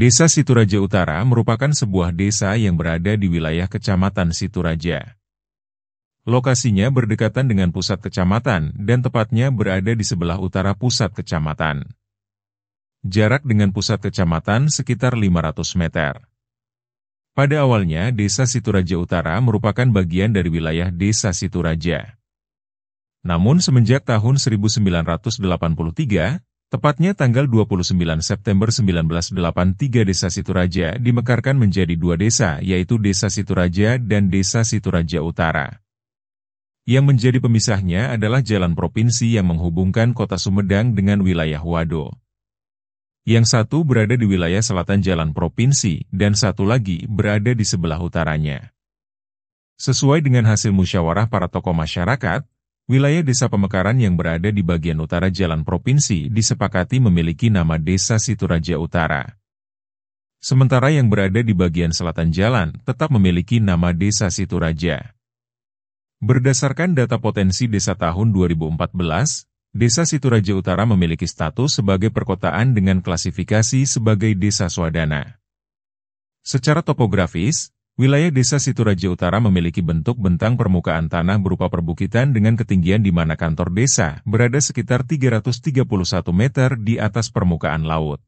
Desa Situraja Utara merupakan sebuah desa yang berada di wilayah Kecamatan Situraja. Lokasinya berdekatan dengan pusat kecamatan dan tepatnya berada di sebelah utara pusat kecamatan. Jarak dengan pusat kecamatan sekitar 500 meter. Pada awalnya, Desa Situraja Utara merupakan bagian dari wilayah Desa Situraja. Namun semenjak tahun 1983, Tepatnya tanggal 29 September 1983 Desa Situraja dimekarkan menjadi dua desa yaitu Desa Situraja dan Desa Situraja Utara. Yang menjadi pemisahnya adalah jalan provinsi yang menghubungkan kota Sumedang dengan wilayah Wado. Yang satu berada di wilayah selatan jalan provinsi dan satu lagi berada di sebelah utaranya. Sesuai dengan hasil musyawarah para tokoh masyarakat, Wilayah Desa Pemekaran yang berada di bagian utara jalan provinsi disepakati memiliki nama Desa Situraja Utara. Sementara yang berada di bagian selatan jalan tetap memiliki nama Desa Situraja. Berdasarkan data potensi desa tahun 2014, Desa Situraja Utara memiliki status sebagai perkotaan dengan klasifikasi sebagai desa swadana. Secara topografis, Wilayah desa Situraja Utara memiliki bentuk bentang permukaan tanah berupa perbukitan dengan ketinggian di mana kantor desa berada sekitar 331 meter di atas permukaan laut.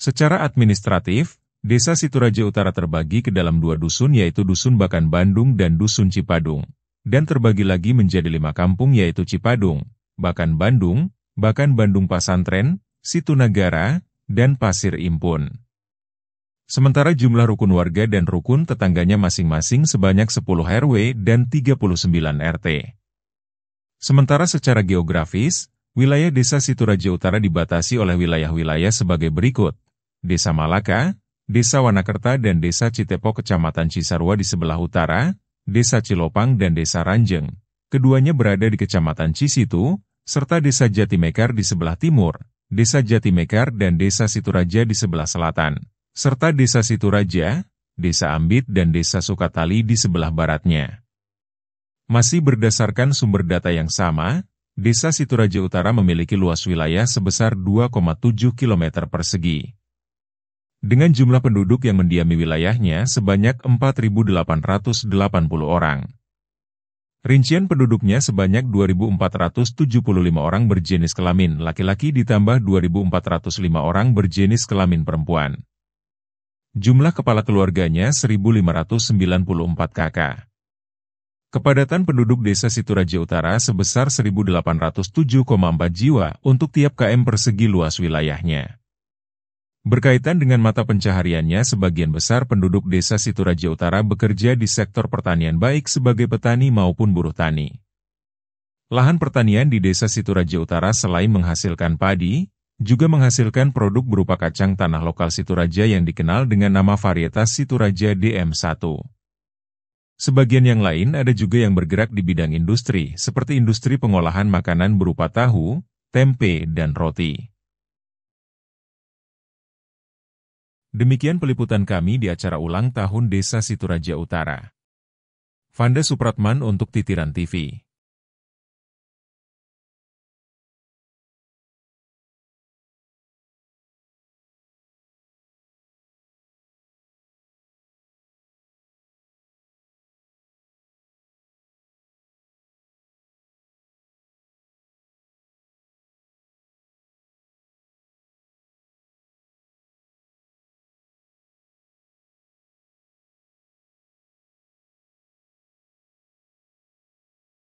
Secara administratif, desa Situraja Utara terbagi ke dalam dua dusun yaitu Dusun Bakan Bandung dan Dusun Cipadung, dan terbagi lagi menjadi lima kampung yaitu Cipadung, Bakan Bandung, Bakan Bandung Pasantren, Situ Situnagara, dan Pasir Impun. Sementara jumlah rukun warga dan rukun tetangganya masing-masing sebanyak 10 RW dan 39 RT. Sementara secara geografis, wilayah desa Situraja Utara dibatasi oleh wilayah-wilayah sebagai berikut. Desa Malaka, Desa Wanakerta dan Desa Citepo Kecamatan Cisarua di sebelah utara, Desa Cilopang dan Desa Ranjeng. Keduanya berada di Kecamatan Cisitu, serta Desa Jatimekar di sebelah timur, Desa Jatimekar dan Desa Situraja di sebelah selatan serta Desa Situraja, Desa Ambit dan Desa Sukatali di sebelah baratnya. Masih berdasarkan sumber data yang sama, Desa Situraja Utara memiliki luas wilayah sebesar 2,7 km persegi. Dengan jumlah penduduk yang mendiami wilayahnya sebanyak 4.880 orang. Rincian penduduknya sebanyak 2.475 orang berjenis kelamin laki-laki ditambah 2.405 orang berjenis kelamin perempuan. Jumlah kepala keluarganya 1.594 KK. Kepadatan penduduk desa Situraja Utara sebesar 1.807,4 jiwa untuk tiap km persegi luas wilayahnya. Berkaitan dengan mata pencahariannya, sebagian besar penduduk desa Situraja Utara bekerja di sektor pertanian baik sebagai petani maupun buruh tani. Lahan pertanian di desa Situraja Utara selain menghasilkan padi, juga menghasilkan produk berupa kacang tanah lokal Situraja yang dikenal dengan nama varietas Situraja DM1. Sebagian yang lain ada juga yang bergerak di bidang industri, seperti industri pengolahan makanan berupa tahu, tempe, dan roti. Demikian peliputan kami di acara ulang tahun Desa Situraja Utara. Vanda Supratman untuk Titiran TV.